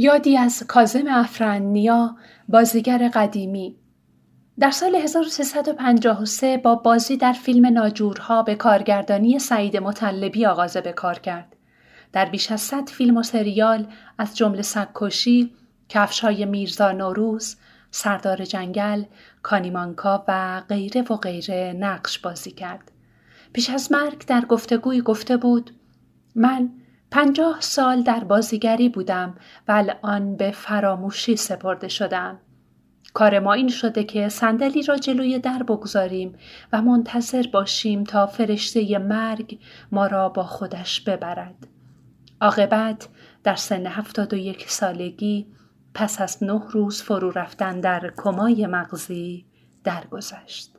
یادی از کازم افرنیا بازیگر قدیمی در سال 1353 با بازی در فیلم ناجورها به کارگردانی سعید مطلبی آغاز به کار کرد. در بیش از 100 فیلم و سریال از جمله سگکشی، کفشای میرزا نوروز، سردار جنگل، کانیمانکا و غیره و غیره نقش بازی کرد. پیش از مرگ در گفتگوی گفته بود من پنجاه سال در بازیگری بودم و الان به فراموشی سپرده شدم. کار ما این شده که صندلی را جلوی در بگذاریم و منتظر باشیم تا فرشته مرگ ما را با خودش ببرد. عاقبت در سن یک سالگی پس از نه روز فرو رفتن در کمای مغزی درگذشت.